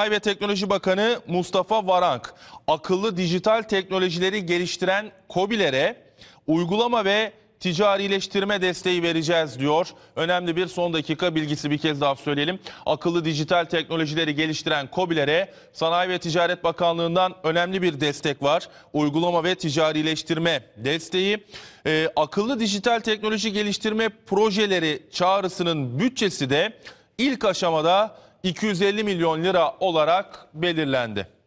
Sanayi ve Teknoloji Bakanı Mustafa Varank, akıllı dijital teknolojileri geliştiren COBİ'lere uygulama ve ticarileştirme desteği vereceğiz diyor. Önemli bir son dakika bilgisi bir kez daha söyleyelim. Akıllı dijital teknolojileri geliştiren COBİ'lere Sanayi ve Ticaret Bakanlığı'ndan önemli bir destek var. Uygulama ve ticarileştirme desteği. Ee, akıllı dijital teknoloji geliştirme projeleri çağrısının bütçesi de ilk aşamada 250 milyon lira olarak belirlendi.